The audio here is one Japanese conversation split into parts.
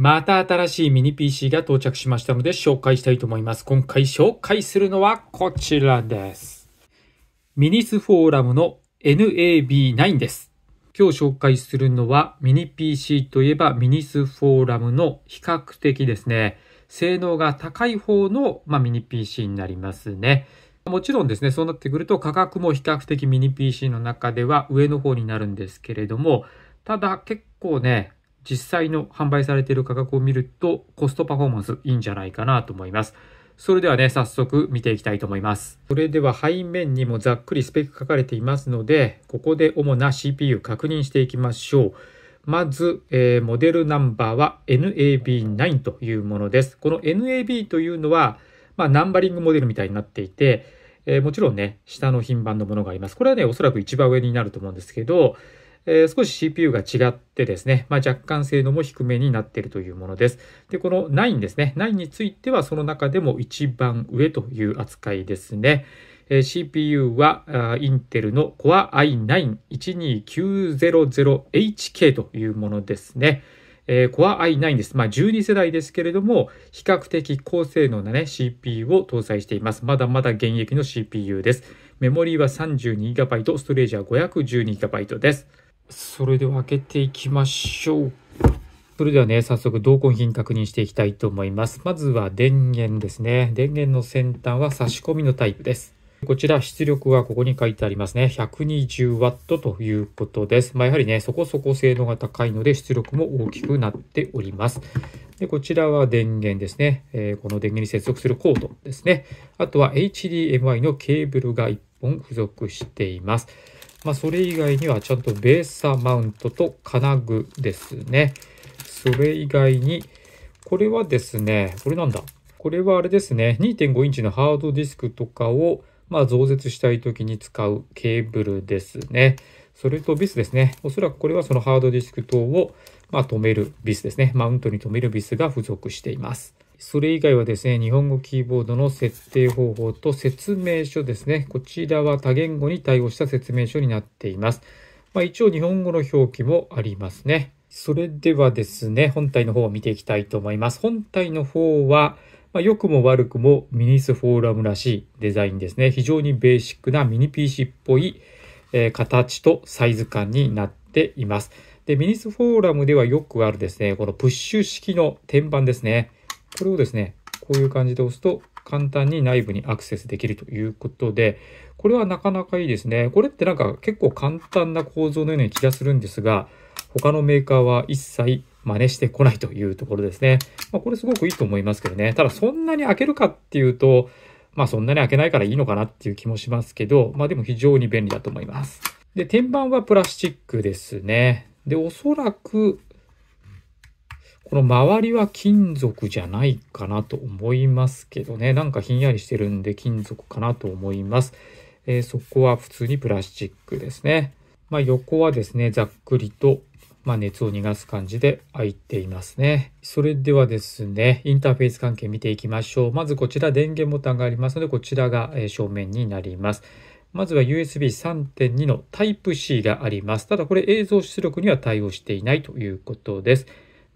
また新しいミニ PC が到着しましたので紹介したいと思います。今回紹介するのはこちらです。ミニスフォーラムの NAB9 です。今日紹介するのはミニ PC といえばミニスフォーラムの比較的ですね、性能が高い方の、まあ、ミニ PC になりますね。もちろんですね、そうなってくると価格も比較的ミニ PC の中では上の方になるんですけれども、ただ結構ね、実際の販売されている価格を見るとコストパフォーマンスいいんじゃないかなと思います。それではね、早速見ていきたいと思います。それでは背面にもざっくりスペック書かれていますので、ここで主な CPU 確認していきましょう。まず、えー、モデルナンバーは NAB9 というものです。この NAB というのは、まあ、ナンバリングモデルみたいになっていて、えー、もちろんね、下の品番のものがあります。これはね、おそらく一番上になると思うんですけど、えー、少し CPU が違ってですね、まあ、若干性能も低めになっているというものです。で、この9ですね、9についてはその中でも一番上という扱いですね。えー、CPU はインテルの Core i9-12900HK というものですね。えー、Core i9 です。まあ、12世代ですけれども、比較的高性能な、ね、CPU を搭載しています。まだまだ現役の CPU です。メモリーは 32GB、ストレージは 512GB です。それでは開けていきましょう。それではね、早速、同梱品確認していきたいと思います。まずは電源ですね。電源の先端は差し込みのタイプです。こちら出力はここに書いてありますね。120W ということです。まあ、やはりね、そこそこ性能が高いので出力も大きくなっております。でこちらは電源ですね、えー、この電源に接続するコードですね。あとは HDMI のケーブルが1本付属しています。まあ、それ以外にはちゃんとベースサマウントと金具ですね。それ以外に、これはですね、これなんだ。これはあれですね、2.5インチのハードディスクとかを、まあ、増設したい時に使うケーブルですね。それとビスですね。おそらくこれはそのハードディスク等を、まあ、止めるビスですね。マウントに止めるビスが付属しています。それ以外はですね、日本語キーボードの設定方法と説明書ですね。こちらは多言語に対応した説明書になっています。まあ、一応日本語の表記もありますね。それではですね、本体の方を見ていきたいと思います。本体の方は、まあ、良くも悪くもミニスフォーラムらしいデザインですね。非常にベーシックなミニ PC っぽい、え形とサイズ感になっています。で、ミニスフォーラムではよくあるですね、このプッシュ式の天板ですね。これをですね、こういう感じで押すと簡単に内部にアクセスできるということで、これはなかなかいいですね。これってなんか結構簡単な構造のような気がするんですが、他のメーカーは一切真似してこないというところですね。まあ、これすごくいいと思いますけどね。ただそんなに開けるかっていうと、まあそんなに開けないからいいのかなっていう気もしますけど、まあでも非常に便利だと思います。で、天板はプラスチックですね。で、おそらくこの周りは金属じゃないかなと思いますけどね。なんかひんやりしてるんで金属かなと思います。えー、そこは普通にプラスチックですね。まあ、横はですね、ざっくりと、まあ、熱を逃がす感じで開いていますね。それではですね、インターフェース関係見ていきましょう。まずこちら電源ボタンがありますので、こちらが正面になります。まずは USB3.2 の Type-C があります。ただこれ映像出力には対応していないということです。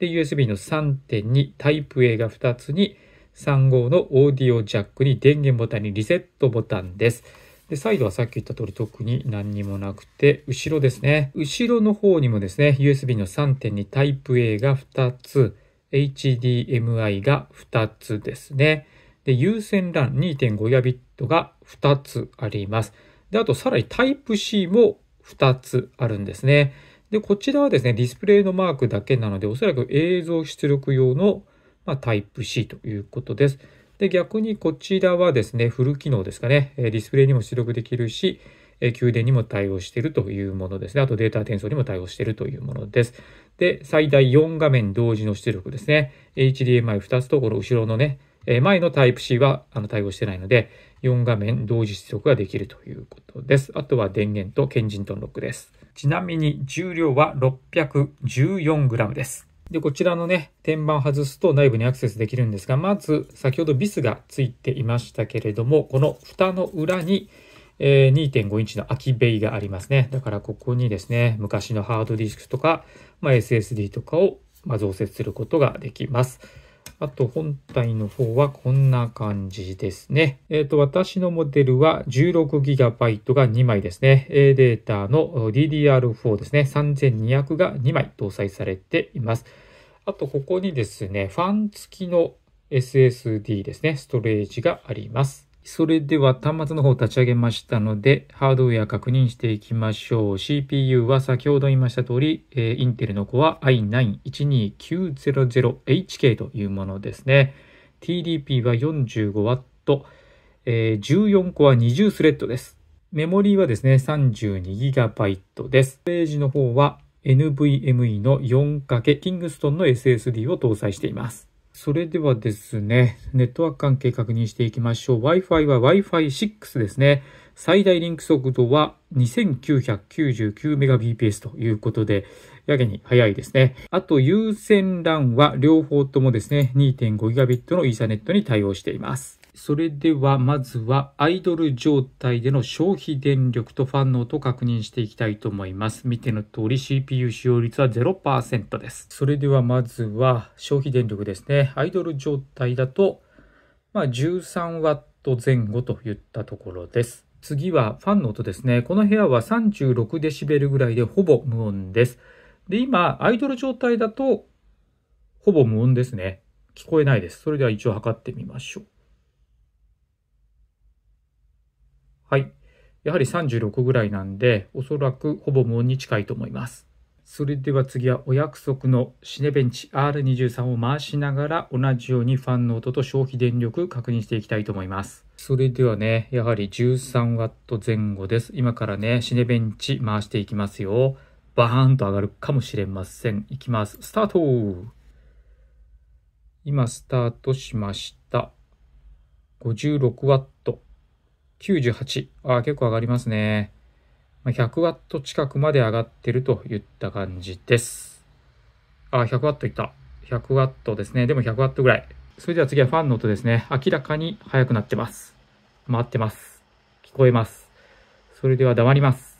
で、USB の3.2、タイプ A が2つに、3号のオーディオジャックに電源ボタンにリセットボタンです。で、サイドはさっき言った通り特に何にもなくて、後ろですね。後ろの方にもですね、USB の3.2タイプ A が2つ、HDMI が2つですね。で、有線 l a n 2 5ットが2つあります。で、あとさらにタイプ C も2つあるんですね。で、こちらはですね、ディスプレイのマークだけなので、おそらく映像出力用の、まあ、タイプ C ということです。で、逆にこちらはですね、フル機能ですかね、ディスプレイにも出力できるし、給電にも対応しているというものですね。あとデータ転送にも対応しているというものです。で、最大4画面同時の出力ですね。HDMI2 つとこの後ろのね、前のタイプ C はあの対応してないので、4画面同時出力ができるということです。あとは電源と検人トンロックです。ちなみに重量は 614g です。で、こちらのね、天板を外すと内部にアクセスできるんですが、まず先ほどビスがついていましたけれども、この蓋の裏に2.5インチの空きベイがありますね。だからここにですね、昔のハードディスクとか、まあ、SSD とかを増設することができます。あと本体の方はこんな感じですね。えっ、ー、と、私のモデルは 16GB が2枚ですね。A データの DDR4 ですね。3200が2枚搭載されています。あと、ここにですね、ファン付きの SSD ですね、ストレージがあります。それでは端末の方を立ち上げましたので、ハードウェア確認していきましょう。CPU は先ほど言いました通り、えー、インテルの子は i9-12900HK というものですね。TDP は 45W、えー、14個は20スレッドです。メモリーはですね、32GB です。ページの方は NVMe の 4× キングストンの SSD を搭載しています。それではですね、ネットワーク関係確認していきましょう。Wi-Fi は Wi-Fi6 ですね。最大リンク速度は 2999Mbps ということで、やけに早いですね。あと、有線 LAN は両方ともですね、2.5Gb のイーサネットに対応しています。それではまずはアイドル状態での消費電力とファンの音を確認していきたいと思います。見ての通り CPU 使用率は0%です。それではまずは消費電力ですね。アイドル状態だと、まあ、13W 前後といったところです。次はファンの音ですね。この部屋は 36dB ぐらいでほぼ無音です。で、今、アイドル状態だと、ほぼ無音ですね。聞こえないです。それでは一応測ってみましょう。はい。やはり36ぐらいなんで、おそらくほぼ無音に近いと思います。それでは次はお約束のシネベンチ R23 を回しながら同じようにファンの音と消費電力確認していきたいと思います。それではね、やはり 13W 前後です。今からね、シネベンチ回していきますよ。バーンと上がるかもしれません。いきます。スタート今スタートしました。56W。98。ああ、結構上がりますね。100ワット近くまで上がってるといった感じです。ああ、100ワットいった。100ワットですね。でも100ワットぐらい。それでは次はファンの音ですね。明らかに速くなってます。回ってます。聞こえます。それでは黙ります。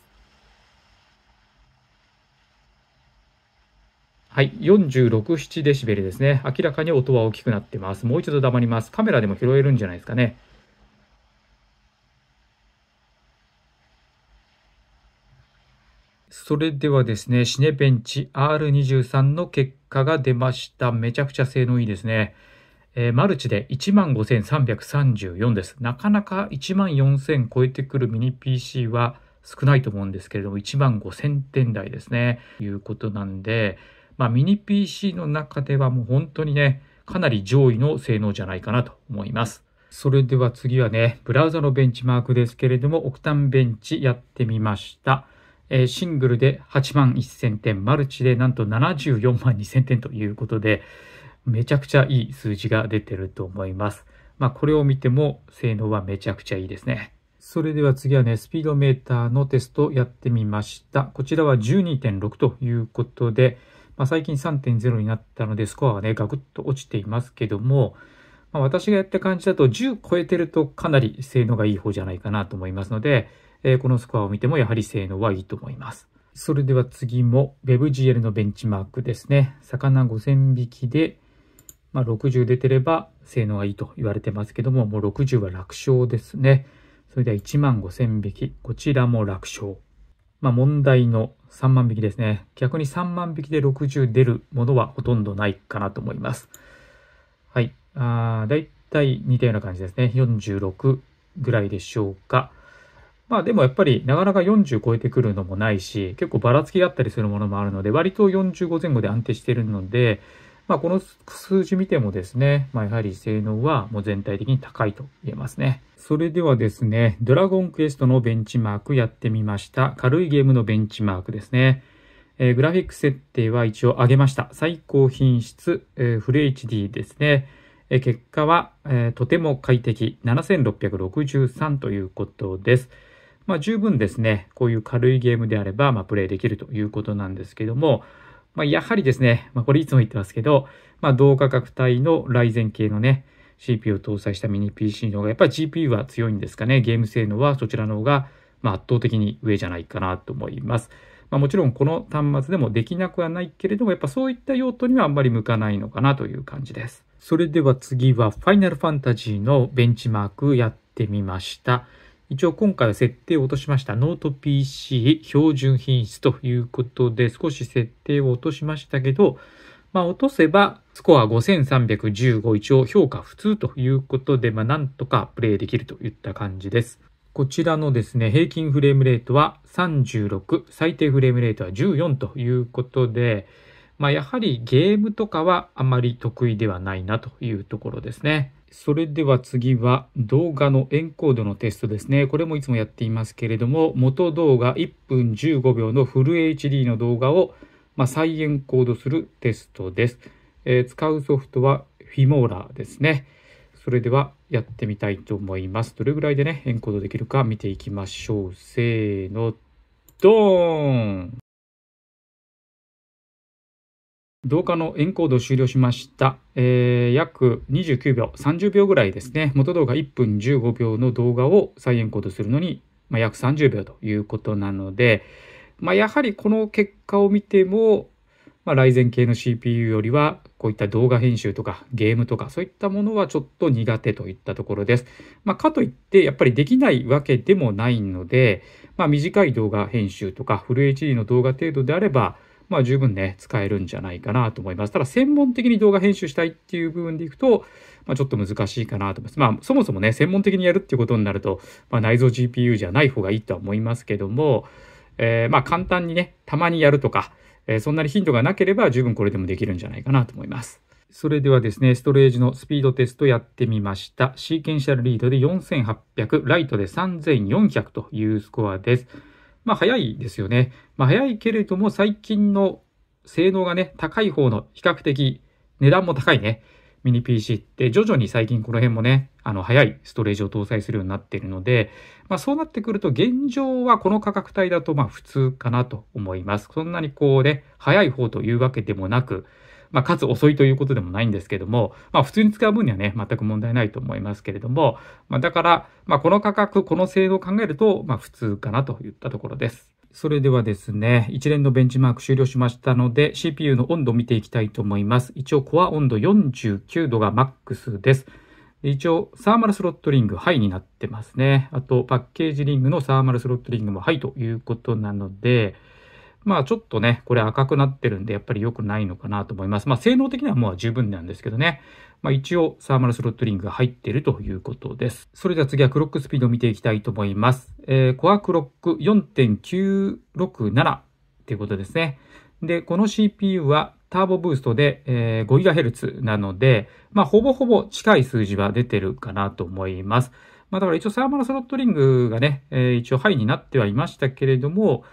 はい、46、7デシベルですね。明らかに音は大きくなってます。もう一度黙ります。カメラでも拾えるんじゃないですかね。それではですね、シネベンチ R23 の結果が出ました。めちゃくちゃ性能いいですね。えー、マルチで15,334です。なかなか14,000超えてくるミニ PC は少ないと思うんですけれども、15,000点台ですね。ということなんで、まあ、ミニ PC の中ではもう本当にね、かなり上位の性能じゃないかなと思います。それでは次はね、ブラウザのベンチマークですけれども、オクタンベンチやってみました。えー、シングルで8万1000点、マルチでなんと74万2000点ということで、めちゃくちゃいい数字が出てると思います。まあ、これを見ても性能はめちゃくちゃいいですね。それでは次はね、スピードメーターのテストやってみました。こちらは12.6ということで、まあ、最近3.0になったのでスコアはね、ガクッと落ちていますけども、まあ、私がやった感じだと10超えてるとかなり性能がいい方じゃないかなと思いますので、えー、このスコアを見てもやはり性能はいいと思います。それでは次も WebGL のベンチマークですね。魚5000匹で、まあ、60出てれば性能がいいと言われてますけども、もう60は楽勝ですね。それでは1万5000匹。こちらも楽勝。まあ、問題の3万匹ですね。逆に3万匹で60出るものはほとんどないかなと思います。はい。あだいたい似たような感じですね。46ぐらいでしょうか。まあでもやっぱりなかなか40超えてくるのもないし、結構ばらつきがあったりするものもあるので、割と45前後で安定しているので、まあこの数字見てもですね、まあやはり性能はもう全体的に高いと言えますね。それではですね、ドラゴンクエストのベンチマークやってみました。軽いゲームのベンチマークですね。えー、グラフィック設定は一応上げました。最高品質、えー、フル HD ですね。えー、結果は、えー、とても快適7663ということです。まあ、十分ですね、こういう軽いゲームであれば、まあ、プレイできるということなんですけども、まあ、やはりですね、まあ、これいつも言ってますけど、まあ、同価格帯のライゼン系のね、CPU を搭載したミニ PC の方が、やっぱり GPU は強いんですかね、ゲーム性能はそちらの方が、まあ、圧倒的に上じゃないかなと思います。まあ、もちろんこの端末でもできなくはないけれども、やっぱそういった用途にはあんまり向かないのかなという感じです。それでは次は、ファイナルファンタジーのベンチマークやってみました。一応今回は設定を落としました。ノート PC 標準品質ということで、少し設定を落としましたけど、まあ、落とせば、スコア5315、一応評価普通ということで、まあ、なんとかプレイできるといった感じです。こちらのですね、平均フレームレートは36、最低フレームレートは14ということで、まあ、やはりゲームとかはあまり得意ではないなというところですね。それでは次は動画のエンコードのテストですね。これもいつもやっていますけれども、元動画1分15秒のフル HD の動画を、まあ、再エンコードするテストです、えー、使うソフトはフィモーラですね。それではやってみたいと思います。どれぐらいでね、エンコードできるか見ていきましょう。せーの、ドーン動画のエンコードを終了しました。えー、約29秒、30秒ぐらいですね。元動画1分15秒の動画を再エンコードするのに、まあ、約30秒ということなので、まあ、やはりこの結果を見ても、まあ、ライゼン系の CPU よりは、こういった動画編集とかゲームとか、そういったものはちょっと苦手といったところです。まあ、かといって、やっぱりできないわけでもないので、まあ、短い動画編集とか、フル HD の動画程度であれば、まあ十分ね、使えるんじゃないかなと思います。ただ専門的に動画編集したいっていう部分でいくと、まあ、ちょっと難しいかなと思います。まあそもそもね、専門的にやるっていうことになると、まあ、内蔵 GPU じゃない方がいいとは思いますけども、えー、まあ簡単にね、たまにやるとか、えー、そんなに頻度がなければ十分これでもできるんじゃないかなと思います。それではですね、ストレージのスピードテストやってみました。シーケンシャルリードで4800、ライトで3400というスコアです。まあ早いですよね。まあ早いけれども最近の性能がね、高い方の比較的値段も高いね、ミニ PC って徐々に最近この辺もね、あの早いストレージを搭載するようになっているので、まあそうなってくると現状はこの価格帯だとまあ普通かなと思います。そんなにこうね、早い方というわけでもなく、まあ、かつ遅いということでもないんですけども、まあ、普通に使う分にはね、全く問題ないと思いますけれども、まあ、だから、まあ、この価格、この制度を考えると、まあ、普通かなといったところです。それではですね、一連のベンチマーク終了しましたので、CPU の温度を見ていきたいと思います。一応、コア温度49度がマックスです。一応、サーマルスロットリング、ハイになってますね。あと、パッケージリングのサーマルスロットリングもハイということなので、まあちょっとね、これ赤くなってるんで、やっぱり良くないのかなと思います。まあ性能的にはもう十分なんですけどね。まあ一応サーマルスロットリングが入ってるということです。それでは次はクロックスピードを見ていきたいと思います。えー、コアクロック4.967っていうことですね。で、この CPU はターボブーストで、え 5GHz なので、まあほぼほぼ近い数字は出てるかなと思います。まあだから一応サーマルスロットリングがね、えー、一応ハイになってはいましたけれども、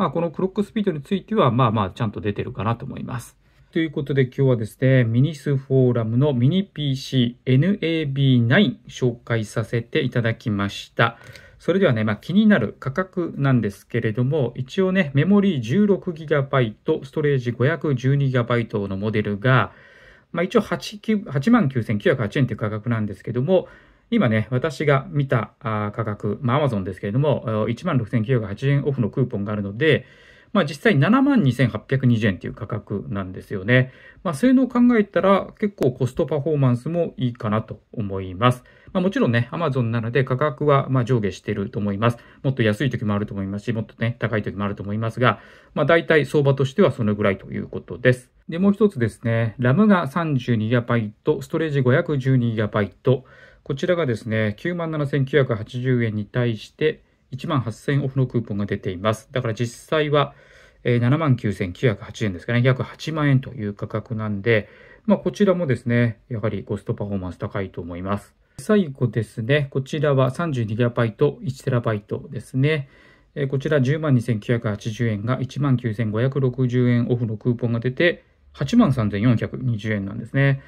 まあ、このクロックスピードについては、まあまあ、ちゃんと出てるかなと思います。ということで今日はですね、ミニスフォーラムのミニ PC NAB9 紹介させていただきました。それではね、まあ、気になる価格なんですけれども、一応ね、メモリー 16GB、ストレージ 512GB のモデルが、まあ、一応8万9908円という価格なんですけども、今ね、私が見た価格、アマゾンですけれども、16,980円オフのクーポンがあるので、まあ実際72,820円という価格なんですよね。まあそういうのを考えたら結構コストパフォーマンスもいいかなと思います。まあもちろんね、アマゾンなので価格はま上下していると思います。もっと安い時もあると思いますし、もっとね、高い時もあると思いますが、まあ大体相場としてはそのぐらいということです。で、もう一つですね、RAM が 32GB、ストレージ 512GB、こちらがですね、97,980円に対して、18,000オフのクーポンが出ています。だから実際は、えー、79,908円ですかね、約8万円という価格なんで、まあ、こちらもですね、やはりコストパフォーマンス高いと思います。最後ですね、こちらは 32GB、1TB ですね。えー、こちら102,980円が19,560円オフのクーポンが出て、83,420円なんですね。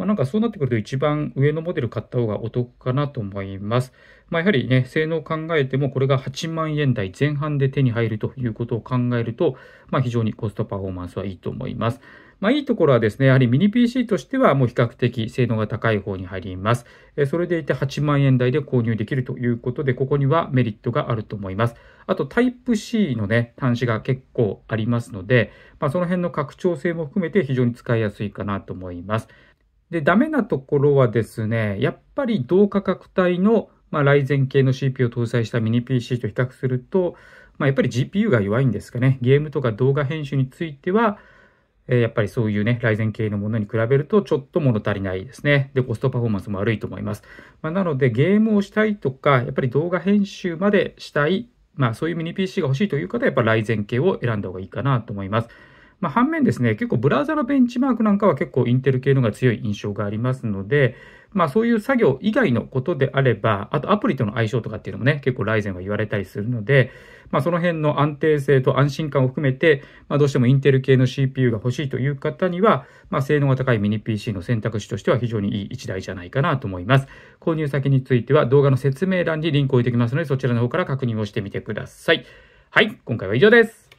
まあ、なんかそうなってくると一番上のモデル買った方がお得かなと思います。まあ、やはりね、性能を考えてもこれが8万円台前半で手に入るということを考えると、まあ、非常にコストパフォーマンスはいいと思います。まあ、いいところはですね、やはりミニ PC としてはもう比較的性能が高い方に入ります。それでいて8万円台で購入できるということで、ここにはメリットがあると思います。あと、タイプ C のね、端子が結構ありますので、まあ、その辺の拡張性も含めて非常に使いやすいかなと思います。で、ダメなところはですね、やっぱり同価格帯の、まあ、ライゼン系の CPU を搭載したミニ PC と比較すると、まあ、やっぱり GPU が弱いんですかね。ゲームとか動画編集については、えー、やっぱりそういうね、ライゼン系のものに比べるとちょっと物足りないですね。で、コストパフォーマンスも悪いと思います。まあ、なので、ゲームをしたいとか、やっぱり動画編集までしたい、まあ、そういうミニ PC が欲しいという方は、やっぱライゼン系を選んだ方がいいかなと思います。まあ、反面ですね、結構ブラウザのベンチマークなんかは結構インテル系のが強い印象がありますので、まあそういう作業以外のことであれば、あとアプリとの相性とかっていうのもね、結構ライゼンは言われたりするので、まあその辺の安定性と安心感を含めて、まあどうしてもインテル系の CPU が欲しいという方には、まあ性能が高いミニ PC の選択肢としては非常にいい一台じゃないかなと思います。購入先については動画の説明欄にリンクを置いておきますので、そちらの方から確認をしてみてください。はい、今回は以上です。